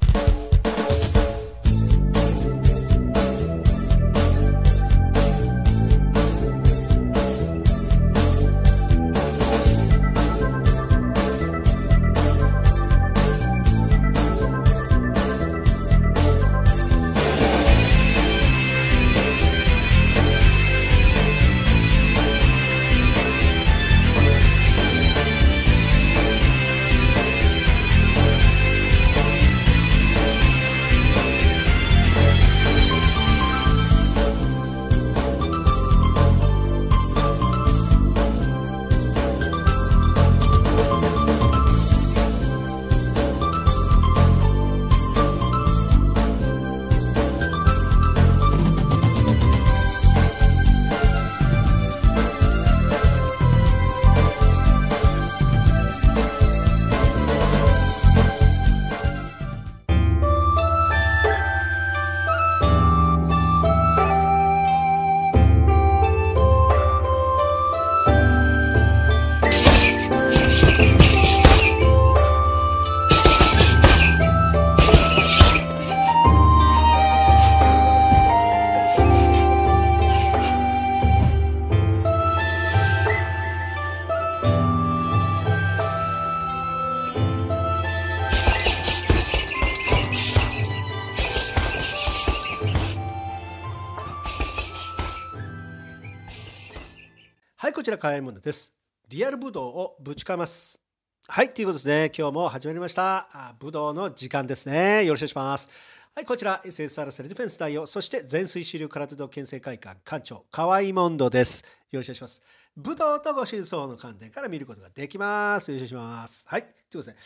Thank you. こちらいものです。リアルブドウをぶちかます。はい、ということですね。今日も始まりました。あブドウの時間ですね。よろしくお願いします。はい、こちら SSR セルディフェンス代表、そして全水支流空手道県政会館館長、河合モンドです。よろしくお願いします。武道とご真相の観点から見ることができます。よろしくお願いします。はい、ということで、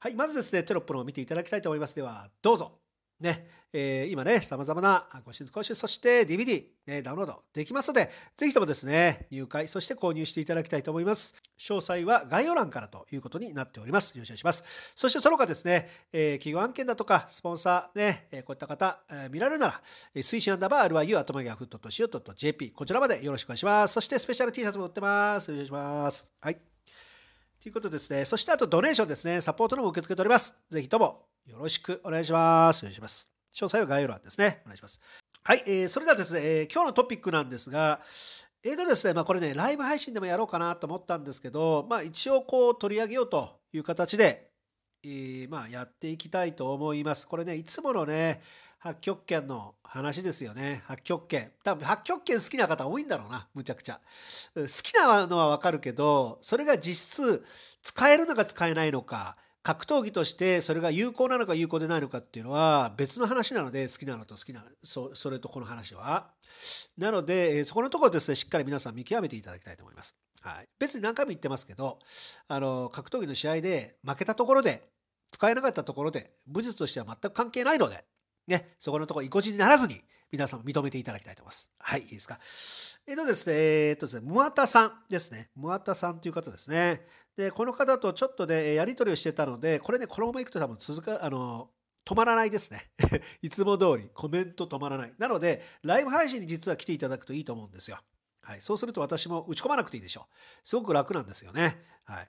はい、まずですね、テロップのを見ていただきたいと思います。では、どうぞ。ね、えー、今ね、様々なご親講習、そして DVD、ね、ダウンロードできますので、ぜひともですね、入会、そして購入していただきたいと思います。詳細は概要欄からということになっております。よろしくお願いします。そしてその他ですね、えー、企業案件だとか、スポンサーね、えー、こういった方、えー、見られるなら、えー、推進アンダーバー RYU、a t o m a フットとしよ o と JP、こちらまでよろしくお願いします。そしてスペシャル T シャツも売ってます。よろしくお願いします。はい。ということですね。そしてあとドネーションですね。サポートのも受け付けております。ぜひともよろしくお願いします。お願いします。詳細は概要欄ですね。お願いします。はい、えー、それではですね、えー、今日のトピックなんですが、えーとですね、まあ、これね、ライブ配信でもやろうかなと思ったんですけど、まあ、一応こう取り上げようという形で、えー、まあ、やっていきたいと思います。これね、いつものね、八極拳の話ですよね。八極拳。多分八極拳好きな方多いんだろうな、むちゃくちゃ。好きなのはわかるけど、それが実質使えるのか使えないのか、格闘技としてそれが有効なのか有効でないのかっていうのは別の話なので好きなのと好きなそそれとこの話はなのでそこのところですねしっかり皆さん見極めていただきたいと思います、はい、別に何回も言ってますけどあの格闘技の試合で負けたところで使えなかったところで武術としては全く関係ないのでね、そこのところ、意固地にならずに、皆さん認めていただきたいと思います。はい、いいですか。えっとですね、えっとですね、ムアタさんですね。ムアタさんという方ですね。で、この方とちょっとね、やり取りをしてたので、これね、このままいくと多分続か、あの、止まらないですね。いつも通りコメント止まらない。なので、ライブ配信に実は来ていただくといいと思うんですよ。はい、そうすると私も打ち込まなくていいでしょう。すごく楽なんですよね。はい、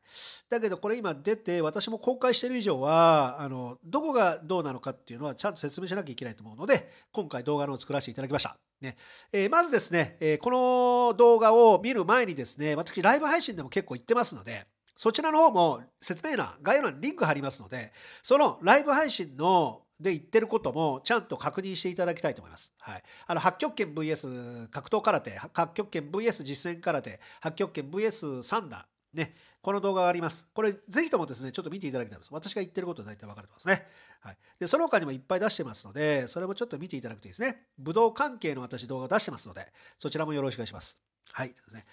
だけどこれ今出て私も公開してる以上はあのどこがどうなのかっていうのはちゃんと説明しなきゃいけないと思うので今回動画のを作らせていただきました。ねえー、まずですね、えー、この動画を見る前にですね私ライブ配信でも結構行ってますのでそちらの方も説明欄概要欄にリンク貼りますのでそのライブ配信ので言ってることもちゃんと確認していただきたいと思います。はい、あの八極拳 VS 格闘空手八極拳 VS 実践空手八極拳 VS 三段ねこの動画があります。これぜひともですねちょっと見ていただきたいです。私が言ってること大体分かると思いますね。はい、でその他にもいっぱい出してますのでそれもちょっと見ていただくといいですね。武道関係の私動画出してますのでそちらもよろしくお願いします。はい、ですね、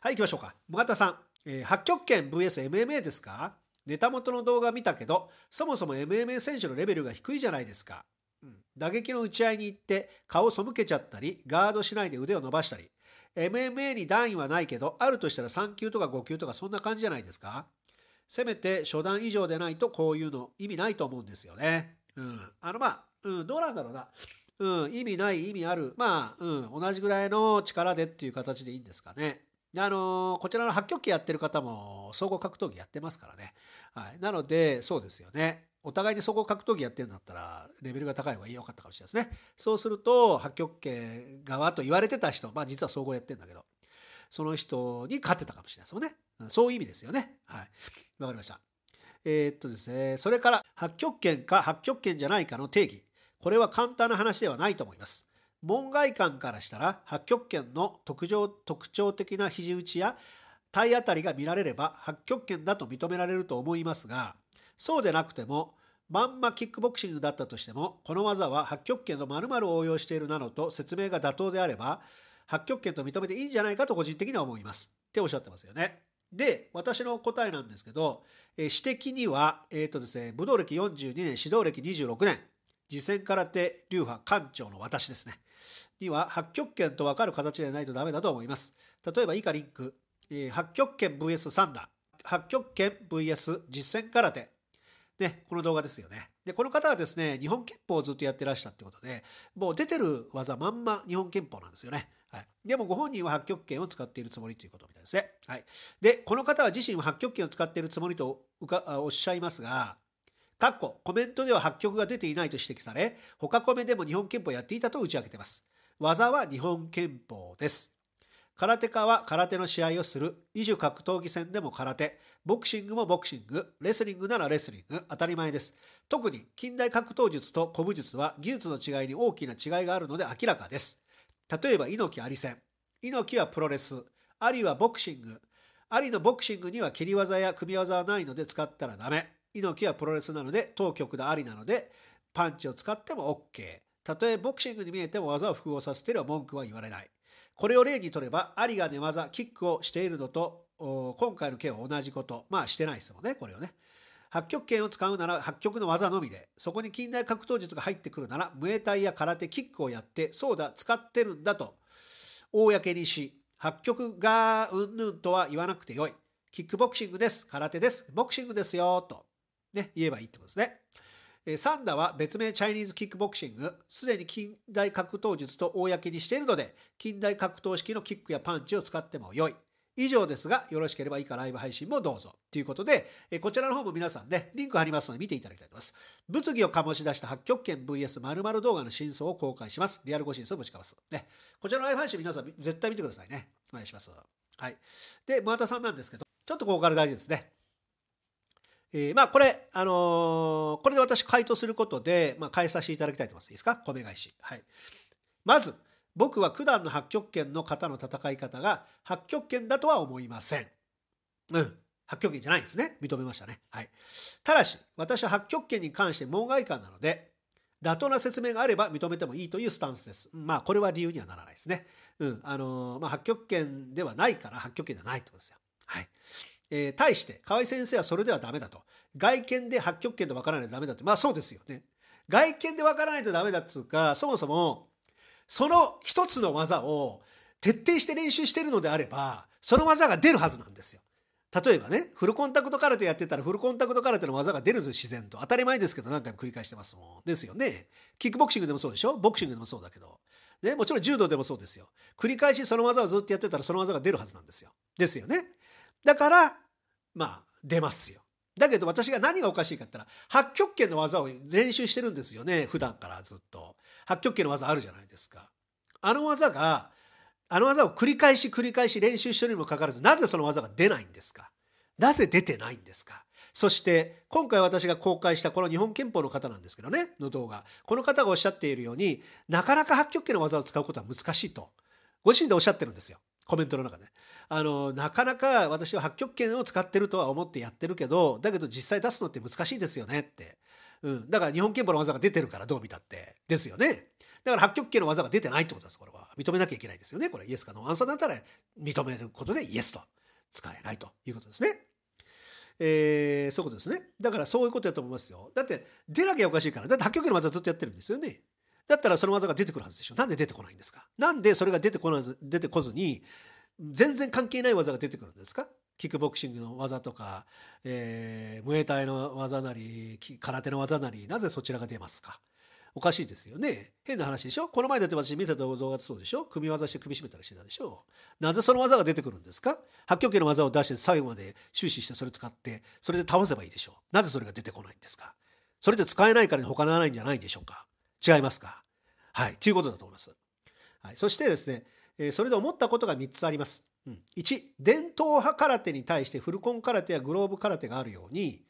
はい行きましょうか。村田さん、えー、八極拳 VSMMA ですかネタ元の動画見たけど、そもそも MMA 選手のレベルが低いじゃないですか。うん、打撃の打ち合いに行って顔背けちゃったり、ガードしないで腕を伸ばしたり、MMA に段位はないけど、あるとしたら3級とか5級とかそんな感じじゃないですか。せめて初段以上でないとこういうの意味ないと思うんですよね。うん。あのまあ、うん、どうなんだろうな。うん、意味ない、意味ある。まあ、うん、同じぐらいの力でっていう形でいいんですかね。あのこちらの八極拳やってる方も総合格闘技やってますからね。はい、なので、そうですよね。お互いに総合格闘技やってるんだったら、レベルが高い方が良かったかもしれないですね。そうすると、八極拳側と言われてた人、まあ実は総合やってるんだけど、その人に勝ってたかもしれないですもんね。そういう意味ですよね。はい。わかりました。えー、っとですね、それから、八極拳か八極拳じゃないかの定義。これは簡単な話ではないと思います。門外観からしたら八極拳の特徴的な肘打ちや体当たりが見られれば八極拳だと認められると思いますがそうでなくてもまんまキックボクシングだったとしてもこの技は八極拳の丸々を応用しているなどと説明が妥当であれば八極拳と認めていいんじゃないかと個人的には思いますっておっしゃってますよね。で、私の答えなんですけど、えー、指摘には、えー、とですね、武道歴42年、指導歴26年、次戦空手流派館長の私ですね。には八極拳と分かる形でないとダメだと思います。例えば以下リンク、え八極拳 VS サンダー、八極拳 VS 実践空手、ね、この動画ですよね。で、この方はですね、日本憲法をずっとやってらしたってことで、もう出てる技まんま日本憲法なんですよね。はい。でもご本人は八極拳を使っているつもりということみたいですね。はい。で、この方は自身は八極拳を使っているつもりとおっしゃいますが、かっこ、コメントでは発曲が出ていないと指摘され、他コメでも日本憲法やっていたと打ち明けています。技は日本憲法です。空手家は空手の試合をする、異種格闘技戦でも空手、ボクシングもボクシング、レスリングならレスリング、当たり前です。特に近代格闘術と古武術は技術の違いに大きな違いがあるので明らかです。例えば猪木あり戦。猪木はプロレス、ありはボクシング。ありのボクシングには蹴り技や組み技はないので使ったらダメ。猪木はプロレスなので当局でありなのでパンチを使っても OK たとえボクシングに見えても技を複合させていれば文句は言われないこれを例にとればアリが寝技キックをしているのと今回の件は同じことまあしてないですもんねこれをね八極拳を使うなら八極の技のみでそこに近代格闘術が入ってくるならムエタイや空手キックをやってそうだ使ってるんだと公にし八極がうんぬんとは言わなくてよいキックボクシングです空手ですボクシングですよとね、言えばいいってことですね。えー、サンダは別名チャイニーズキックボクシング、すでに近代格闘術と公にしているので、近代格闘式のキックやパンチを使っても良い。以上ですが、よろしければ以下ライブ配信もどうぞ。ということで、えこちらの方も皆さんね、リンク貼りますので見ていただきたいと思います。物議を醸し出した八極拳 VS 〇〇動画の真相を公開します。リアルご真相をぶちかます。ね。こちらのライブ配信皆さん絶対見てくださいね。お願いします。はい。で、村田さんなんですけど、ちょっとここから大事ですね。えー、まあこれ、あのー、これで私回答することで、まあ、変えさせていただきたいと思います。いいですか米返し。はい。まず、僕は九段の八極拳の方の戦い方が八極拳だとは思いません。うん。八極拳じゃないんですね。認めましたね。はい。ただし、私は八極拳に関して門外観なので、妥当な説明があれば認めてもいいというスタンスです。まあ、これは理由にはならないですね。うん。あのー、まあ、八極拳ではないから、八極拳ではないってことですよ。はい。えー、対して河合先生はそれではダメだと外見で八極拳でわからないとダメだってまあそうですよね外見でわからないとダメだっつうかそもそもその一つの技を徹底して練習してるのであればその技が出るはずなんですよ例えばねフルコンタクト空手やってたらフルコンタクト空手の技が出るんです自然と当たり前ですけど何回も繰り返してますもんですよねキックボクシングでもそうでしょボクシングでもそうだけどねもちろん柔道でもそうですよ繰り返しその技をずっとやってたらその技が出るはずなんですよですよねだから、まあ、出ますよ。だけど私が何がおかしいかって言ったら、八極拳の技を練習してるんですよね、普段からずっと。八極拳の技あるじゃないですか。あの技が、あの技を繰り返し繰り返し練習してるにもかかわらず、なぜその技が出ないんですかなぜ出てないんですかそして、今回私が公開したこの日本憲法の方なんですけどね、の動画。この方がおっしゃっているように、なかなか八極拳の技を使うことは難しいと。ご自身でおっしゃってるんですよ。コメントの中で、あのなかなか私は白極拳を使ってるとは思ってやってるけどだけど実際出すのって難しいですよねって、うん、だから日本拳法の技が出てるからどう見たってですよねだから八極拳の技が出てないってことですこれは認めなきゃいけないですよねこれイエスかノーアンサーだったら認めることでイエスと使えないということですね。えー、そういうことですね。だからそういうことやと思いますよ。だって出なきゃおかしいから。だって八極拳の技ずっとやってるんですよね。だったらその技が出てくるはずでしょ。なんで出てこないんですかなんでそれが出てこなず出てこずに、全然関係ない技が出てくるんですかキックボクシングの技とか、えー、ムエタイの技なり、空手の技なり、なぜそちらが出ますかおかしいですよね。変な話でしょこの前だって私見せた動画そうでしょ組み技して首絞めたりしてたでしょなぜその技が出てくるんですか八極拳の技を出して最後まで終始してそれ使って、それで倒せばいいでしょなぜそれが出てこないんですかそれで使えないからに他ならないんじゃないでしょうか違いますかはい。ということだと思います。はい、そしてですね、えそれで思ったことが3つあります。うん、1、伝統派空手に対してフルコン空手やグローブ空手があるように、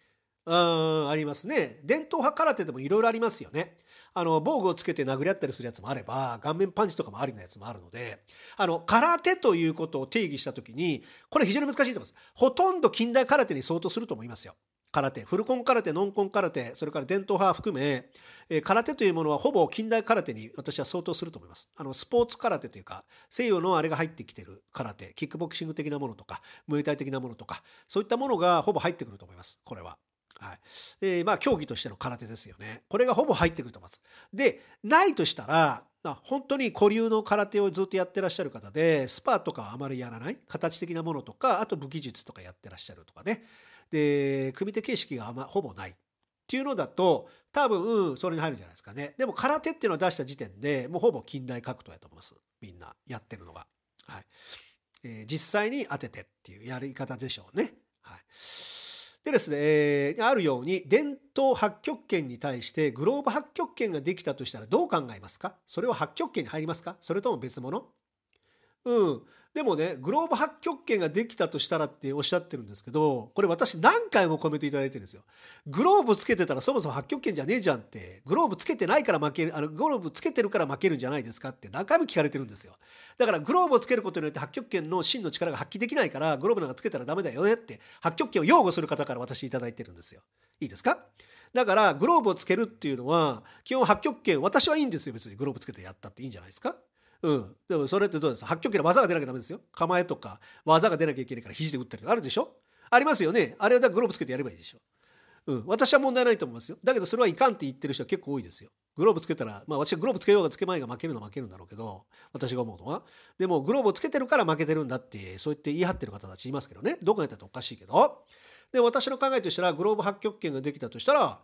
うんありますね。伝統派空手でもいろいろありますよね。あの、防具をつけて殴り合ったりするやつもあれば、顔面パンチとかもありなやつもあるので、あの、空手ということを定義したときに、これ非常に難しいと思います。ほとんど近代空手に相当すると思いますよ。空手フルコン空手ノンコン空手それから伝統派含め、えー、空手というものはほぼ近代空手に私は相当すると思いますあのスポーツ空手というか西洋のあれが入ってきてる空手キックボクシング的なものとかムエタイ的なものとかそういったものがほぼ入ってくると思いますこれは。はいえー、まあ競技としての空手ですよね。これがほぼ入ってくると思います。でないとしたらまあ、本当に古流の空手をずっとやってらっしゃる方でスパとかはあまりやらない形的なものとかあと武器術とかやってらっしゃるとかねで、組手形式があまほぼない。っていうのだと、多分、それに入るんじゃないですかね。でも、空手っていうのは出した時点で、もうほぼ近代格闘やと思います。みんな、やってるのが。はい。えー、実際に当ててっていうやり方でしょうね。はい。でですね、えー、あるように、伝統八極拳に対してグローブ八極拳ができたとしたらどう考えますかそれは八極拳に入りますかそれとも別物うん。でもね、グローブ発極拳ができたとしたらっておっしゃってるんですけど、これ私何回もコメントいただいてるんですよ。グローブつけてたらそもそも発極拳じゃねえじゃんって、グローブつけてないから負ける、あの、グローブつけてるから負けるんじゃないですかって何回も聞かれてるんですよ。だからグローブをつけることによって発極拳の真の力が発揮できないから、グローブなんかつけたらダメだよねって、発極拳を擁護する方から私いただいてるんですよ。いいですかだから、グローブをつけるっていうのは、基本発極拳、私はいいんですよ、別に。グローブつけてやったっていいんじゃないですかうん、でもそれってどうです八極拳は技が出なきゃダメですよ構えとか技が出なきゃいけないから肘で打ったりとかあるでしょありますよねあれはグローブつけてやればいいでしょ、うん、私は問題ないと思いますよだけどそれはいかんって言ってる人は結構多いですよグローブつけたらまあ私はグローブつけようがつけまいが負けるのは負けるんだろうけど私が思うのはでもグローブをつけてるから負けてるんだってそう言って言い張ってる方たちいますけどねどこにやったっておかしいけどで私の考えとしたらグローブ八極拳ができたとしたら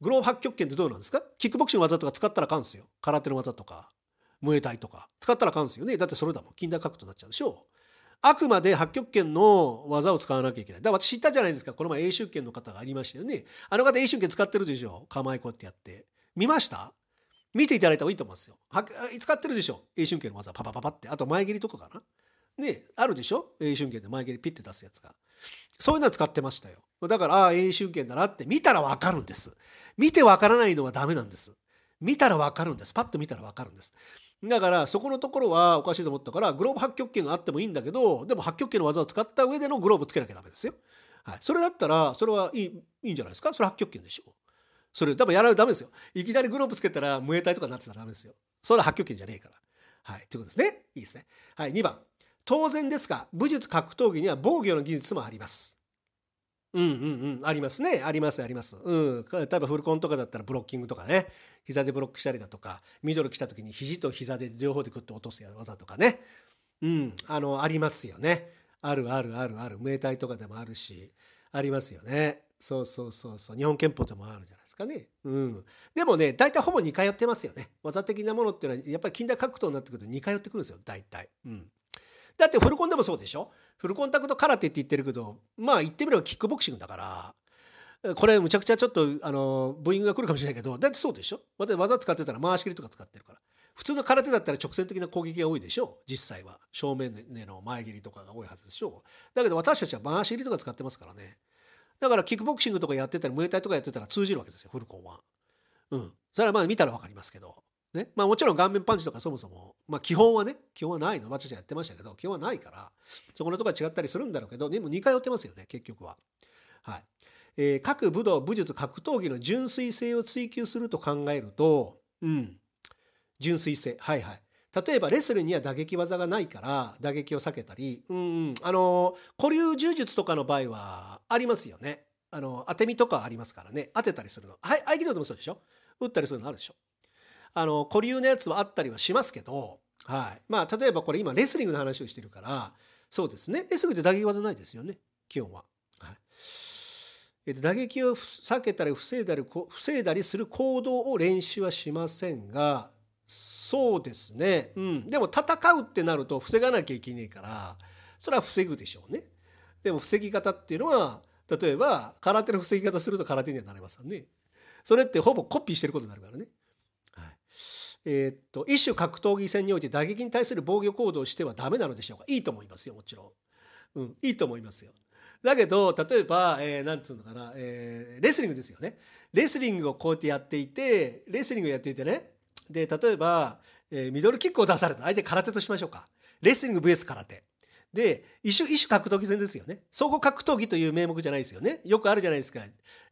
グローブ八極拳ってどうなんですかキックボクシングの技とか使ったらあかんすよ空手の技とか燃えたいとか使ったらあかんですよねだってそれだもん近代格闘になっちゃうでしょあくまで八極拳の技を使わなきゃいけない。だから私知ったじゃないですか。この前、英州拳の方がありましたよね。あの方、英州拳使ってるでしょ。構えこうやってやって。見ました見ていただいた方がいいと思いますよ。は使ってるでしょ。英春拳の技、パパパパって。あと前蹴りとかかな。ねあるでしょ。英春拳で前蹴りピッて出すやつが。そういうのは使ってましたよ。だから、ああ、英春拳だなって見たらわかるんです。見てわからないのはダメなんです。見たらわかるんです。パッと見たらわかるんです。だからそこのところはおかしいと思ったからグローブ発極拳があってもいいんだけどでも発極拳の技を使った上でのグローブつけなきゃダメですよ。はい、それだったらそれはいいいいんじゃないですかそれ発極拳でしょ。それ多分やらないとダメですよ。いきなりグローブつけたら無エ隊とかになってたらダメですよ。それは発極拳じゃねえから。はい、ということですね。いいですね。はい、2番。当然ですが武術格闘技には防御の技術もあります。うんうんうん。ありますね。あります、あります。うん。例えばフルコンとかだったらブロッキングとかね。膝でブロックしたりだとか、ミドル来た時に肘と膝で両方でグッと落とす技とかね。うん。あの、ありますよね。あるあるあるある。ムエとかでもあるし、ありますよね。そうそうそうそう。日本憲法でもあるじゃないですかね。うん。でもね、大体ほぼ似通ってますよね。技的なものっていうのは、やっぱり近代格闘になってくると似通ってくるんですよ。大体。うん。だってフルコンでもそうでしょフルコンタクト空手って言ってるけど、まあ言ってみればキックボクシングだから、これむちゃくちゃちょっと、あの、ブーイングが来るかもしれないけど、だってそうでしょ技使ってたら回し切りとか使ってるから。普通の空手だったら直線的な攻撃が多いでしょ実際は。正面の前蹴りとかが多いはずでしょだけど私たちは回し蹴りとか使ってますからね。だからキックボクシングとかやってたり、ムエタイとかやってたら通じるわけですよ、フルコンは。うん。それはまあ見たら分かりますけど。ねまあ、もちろん顔面パンチとかそもそも、まあ、基本はね基本はないの私ちゃやってましたけど基本はないからそこのとこは違ったりするんだろうけどでも2回やってますよね結局は。はいえー、各武道武術格闘技の純粋性を追求すると考えると、うん、純粋性はいはい例えばレスリングには打撃技がないから打撃を避けたり、うん、あの古流柔術とかの場合はありますよねあの当て身とかありますからね当てたりするのはい合気道でもそうでしょ打ったりするのあるでしょあの固流のやつはあったりはしますけど、はいまあ、例えばこれ今レスリングの話をしてるからそうですねレスリングって打撃技ないですよね基本は。はいえ打撃を避けたり防いだり防いだりする行動を練習はしませんがそうですね、うん、でも戦うってなると防がなきゃいけないからそれは防ぐでしょうね。でも防ぎ方っていうのは例えば空手の防ぎ方すると空手にはなれますよね。それってほぼコピーしてることになるからね。えー、っと一種格闘技戦において打撃に対する防御行動をしてはダメなのでしょうかいいと思いますよもちろん、うん、いいと思いますよだけど例えば、えー、なんつうのかな、えー、レスリングですよねレスリングをこうやってやっていてレスリングをやっていてねで例えば、えー、ミドルキックを出された相手空手としましょうかレスリング VS 空手で、一種、一種格闘技戦ですよね。総合格闘技という名目じゃないですよね。よくあるじゃないですか。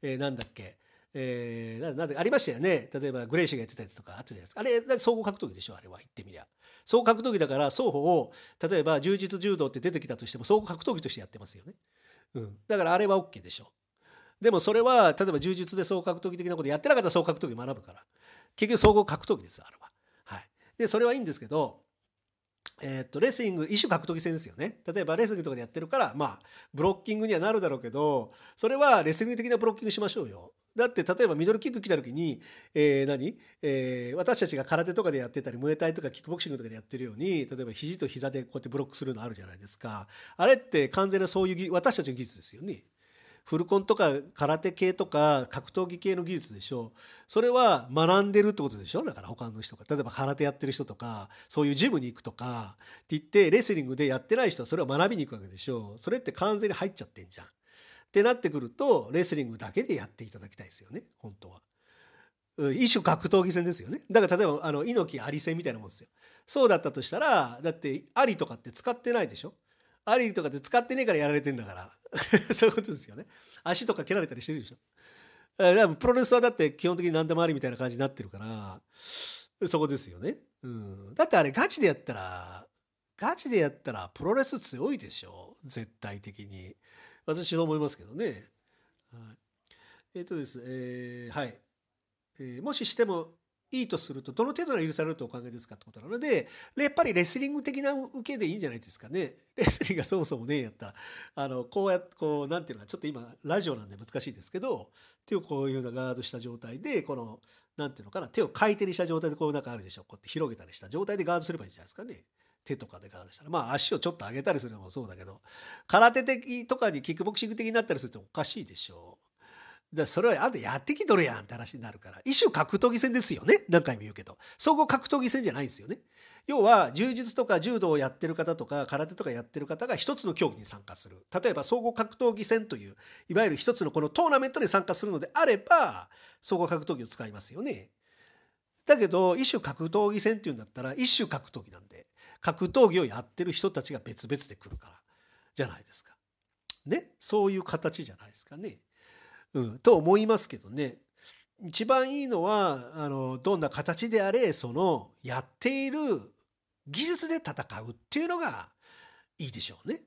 えー、なんだっけ。えー、なぜありましたよね例えばグレイシーがやってたやつとかあったじゃないですかあれ総合格闘技でしょあれは言ってみりゃ総合格闘技だから双方を例えば柔術柔道って出てきたとしても総合格闘技としてやってますよね、うん、だからあれは OK でしょでもそれは例えば柔術で総合格闘技的なことやってなかったら総合格闘技学ぶから結局総合格闘技ですあれは、はい、でそれはいいんですけどえー、っとレスリング一種格闘技戦ですよね例えばレスリングとかでやってるからまあブロッキングにはなるだろうけどそれはレスリング的なブロッキングしましょうよだって例えばミドルキック来た時に、えー、何、えー、私たちが空手とかでやってたり、ムエタイとかキックボクシングとかでやってるように、例えば肘と膝でこうやってブロックするのあるじゃないですか。あれって完全なそういう私たちの技術ですよね。フルコンとか空手系とか格闘技系の技術でしょそれは学んでるってことでしょだから他の人が例えば空手やってる人とかそういうジムに行くとかって言ってレスリングでやってない人はそれを学びに行くわけでしょそれって完全に入っちゃってんじゃんってなってくるとレスリングだけでやっていただきたいですよね本当は。一種格闘技戦ですよねだから例えばあの猪木アリ戦みたいなもんですよそうだったとしたらだってアリとかって使ってないでしょアリとかって使ってねえからやられてんだから そういうことですよね足とか蹴られたりしてるでしょだプロレスはだって基本的に何でもありみたいな感じになってるからそこですよね、うん、だってあれガチでやったらガチでやったらプロレス強いでしょ絶対的に私は思いますけどね。はい、えー、とですえー、はい、えー。もししてもいいとすると、どの程度が許されるとお考えですかってことなので、やっぱりレスリング的な受けでいいんじゃないですかね。レスリングがそもそもね、やった、あの、こうやって、こう、なんていうのか、ちょっと今、ラジオなんで難しいですけど、手をこういうようなガードした状態で、この、なんていうのかな、手を回転にした状態でこういう中あるでしょ。こうやって広げたりした状態でガードすればいいんじゃないですかね。手とかでからでしたらまあ足をちょっと上げたりするのもそうだけど空手的とかにキックボクシング的になったりするとおかしいでしょう。だそれはあんたやってきとるやんって話になるから一種格闘技戦ですよね何回も言うけど総合格闘技戦じゃないんですよね要は柔術とか柔道をやってる方とか空手とかやってる方が一つの競技に参加する例えば総合格闘技戦といういわゆる一つのこのトーナメントに参加するのであれば総合格闘技を使いますよねだけど一種格闘技戦っていうんだったら一種格闘技なんで格闘技をやってる人たちが別々で来るからじゃないですか。ねそういう形じゃないですかね。うん、と思いますけどね一番いいのはあのどんな形であれそのやっている技術で戦うっていうのがいいでしょうね。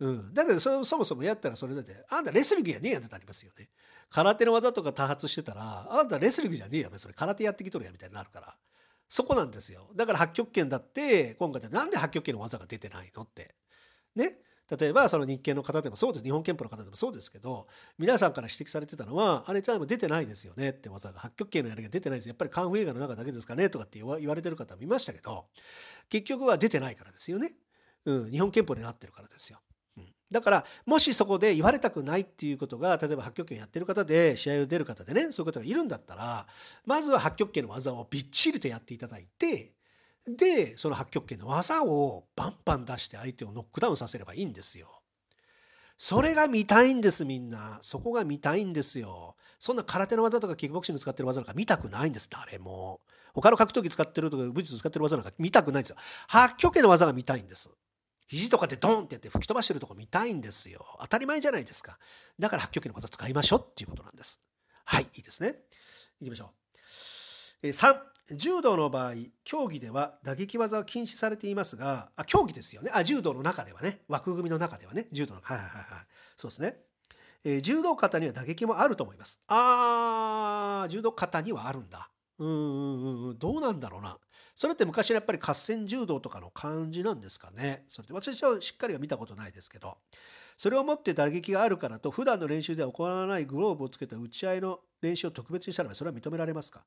うん、だけどそそもそもやったらそれだってあんたレスリングやねえやんってなりますよね。空手の技とか多発してたらあんたレスリングじゃねえやべそれ空手やってきとるやみたいになるからそこなんですよ。だから八極拳だって、今回でなんで八極拳の技が出てないのって。ね。例えば、その日系の方でもそうです。日本憲法の方でもそうですけど、皆さんから指摘されてたのは、あれ多分出てないですよねって技が、八極拳のやりが出てないです。やっぱりカンフ映画の中だけですかねとかって言われてる方もいましたけど、結局は出てないからですよね。うん、日本憲法になってるからですよ。だからもしそこで言われたくないっていうことが例えば八極拳やってる方で試合を出る方でねそういう方がいるんだったらまずは八極拳の技をびっちりとやっていただいてでその八極拳の技をバンバン出して相手をノックダウンさせればいいんですよ。それが見たいんですみんな。そこが見たいんですよ。そんな空手の技とかキックボクシング使ってる技なんか見たくないんです誰も。他の格闘技使ってるとか武術使ってる技なんか見たくないんですよ。八極拳の技が見たいんです。肘とかでドンってやって吹き飛ばしてるとこ見たいんですよ。当たり前じゃないですか。だから白虚の技使いましょうっていうことなんです。はい、いいですね。いきましょう。え3、柔道の場合、競技では打撃技は禁止されていますが、あ、競技ですよね。あ、柔道の中ではね。枠組みの中ではね。柔道の、はいはいはい。そうですね。えー、柔道方には打撃もあると思います。あー、柔道方にはあるんだ。うんうんうん、どうなんだろうな。それって昔のやっぱり合戦柔道とかの感じなんですかね。それって私はしっかりは見たことないですけど。それをもって打撃があるからと、普段の練習では行わないグローブをつけた打ち合いの練習を特別にしたのそれは認められますか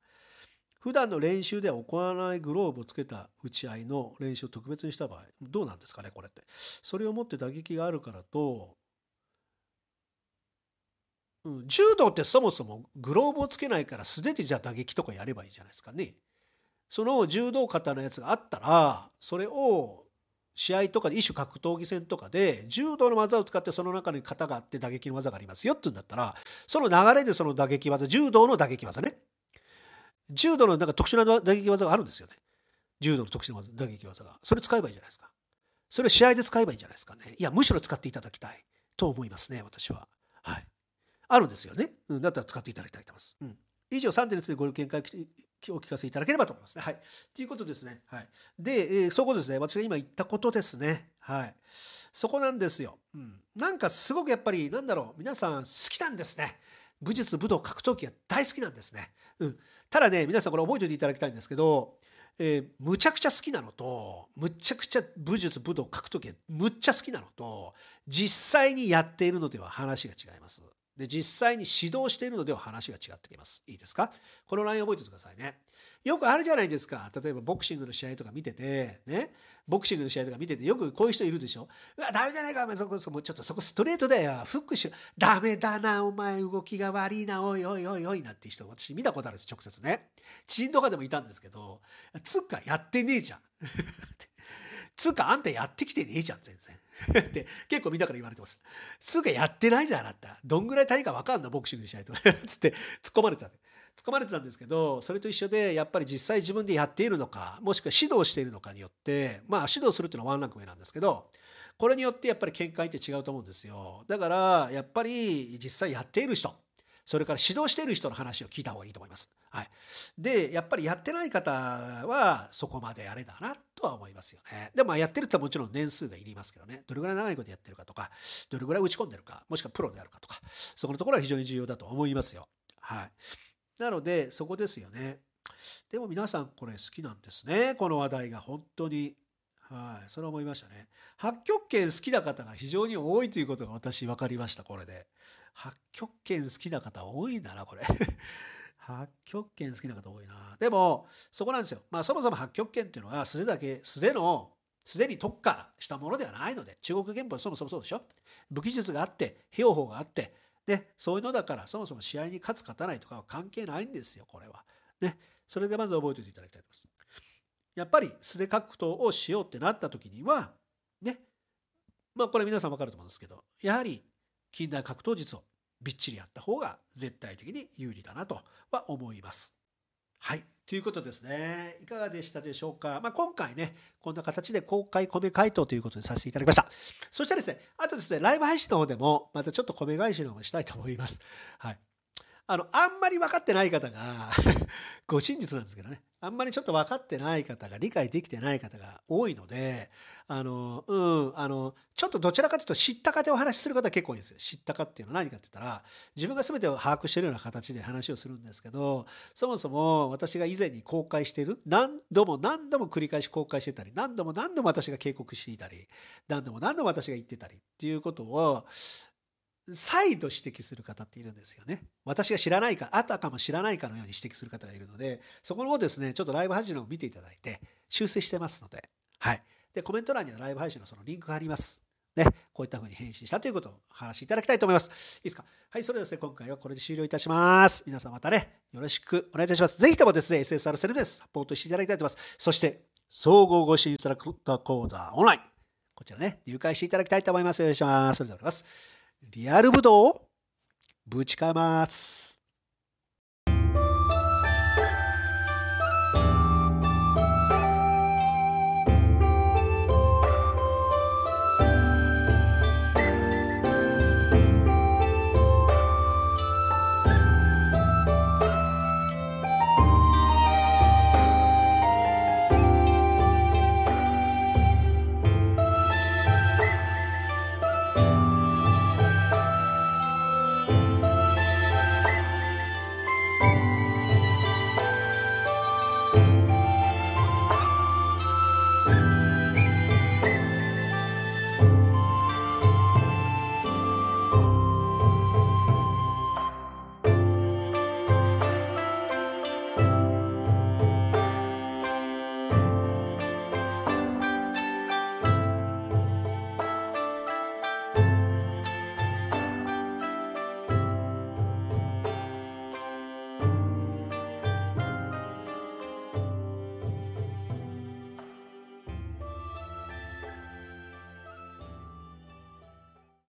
普段の練習では行わないグローブをつけた打ち合いの練習を特別にした場合、どうなんですかね、これって。それをもって打撃があるからと、うん、柔道ってそもそもグローブをつけないから素手でじゃあ打撃とかやればいいじゃないですかね。その柔道方のやつがあったらそれを試合とかで一種格闘技戦とかで柔道の技を使ってその中に型があって打撃の技がありますよって言うんだったらその流れでその打撃技柔道の打撃技ね柔道のなんか特殊な打撃技があるんですよね柔道の特殊な打撃技がそれ使えばいいじゃないですかそれ試合で使えばいいんじゃないですかねいやむしろ使っていただきたいと思いますね私ははいあるんですよね、うん、だったら使っていただきたいと思います、うん以上3点についてご意見をお聞かせいただければと思いますね。はい。ということですね。はい。で、えー、そこですね。私が今言ったことですね。はい。そこなんですよ。うん。なんかすごくやっぱり、なんだろう。皆さん好きなんですね。武術、武道、格闘技が大好きなんですね。うん。ただね、皆さんこれ覚えておいていただきたいんですけど、えー、むちゃくちゃ好きなのと、むちゃくちゃ武術、武道、格闘技がむっちゃ好きなのと、実際にやっているのでは話が違います。で実際に指導しているのでは話が違ってきます。いいですかこのライン覚えててくださいね。よくあるじゃないですか。例えばボクシングの試合とか見てて、ね。ボクシングの試合とか見てて、よくこういう人いるでしょ。うわ、ダメじゃないか、お前、そこ、そこ、ちょっとそこストレートだよ。フックしよう。ダメだな、お前、動きが悪いな、おいおいおいおい、なって人、私見たことあるんです、直接ね。知人とかでもいたんですけど、つっか、やってねえじゃん。つうか、あんたやってきてねえじゃん、全然。っ て、結構みんなから言われてます。つうか、やってないじゃん、あなた。どんぐらい大かわかんのボクシングにしないと。つって、突っ込まれてた。突っ込まれてたんですけど、それと一緒で、やっぱり実際自分でやっているのか、もしくは指導しているのかによって、まあ、指導するっていうのはワンランク上なんですけど、これによってやっぱり見解って違うと思うんですよ。だから、やっぱり実際やっている人。それから指導している人の話を聞いた方がいいと思います。はい、でやっぱりやってない方はそこまであれだなとは思いますよね。でもやってるってもちろん年数がいりますけどねどれぐらい長いことやってるかとかどれぐらい打ち込んでるかもしくはプロであるかとかそこのところは非常に重要だと思いますよ。はい、なのでそこですよね。でも皆さんこれ好きなんですねこの話題が本当に。はい、それは思いましたね。八極拳好きな方が非常に多いということが私分かりました、これで。八極拳好きな方多いんだな、これ。八極拳好きな方多いな。でも、そこなんですよ。まあ、そもそも八極拳っていうのは素手だけ、素手の、素手に特化したものではないので、中国憲法そもそもそうでしょ。武器術があって、兵法があって、ね、そういうのだから、そもそも試合に勝つ勝たないとかは関係ないんですよ、これは。ね、それでまず覚えておいていただきたいと思います。やっぱり素で格闘をしようってなった時には、ね、まあこれ皆さんわかると思うんですけど、やはり近代格闘術をびっちりやった方が絶対的に有利だなとは思います。はい。ということですね。いかがでしたでしょうか。まあ、今回ね、こんな形で公開米回答ということにさせていただきました。そしてですね、あとですね、ライブ配信の方でも、またちょっと米返しの方もしたいと思います。はい。あの、あんまり分かってない方がご 真実なんですけどね。あんまりちょっと分かってない方が、理解できてない方が多いので、あの、うん、あの、ちょっとどちらかというと知ったかでお話しする方結構多いんですよ。知ったかっていうのは何かって言ったら、自分が全てを把握してるような形で話をするんですけど、そもそも私が以前に公開している、何度も何度も繰り返し公開してたり、何度も何度も私が警告していたり、何度も何度も私が言ってたりっていうことを、再度指摘する方っているんですよね。私が知らないか、あたかも知らないかのように指摘する方がいるので、そこ方ですね、ちょっとライブ配信のを見ていただいて、修正してますので、はい。で、コメント欄にはライブ配信のそのリンクがあります。ね、こういった風に返信したということをお話しいただきたいと思います。いいですかはい、それではですね、今回はこれで終了いたします。皆さんまたね、よろしくお願いいたします。ぜひともですね、SSR セルフでサポートしていただきたいと思います。そして、総合ご支援インストラクター講座オンライン。こちらね、入会していただきたいと思います。よろしくお願いします。それではおります。リアルぶどうをぶちかます。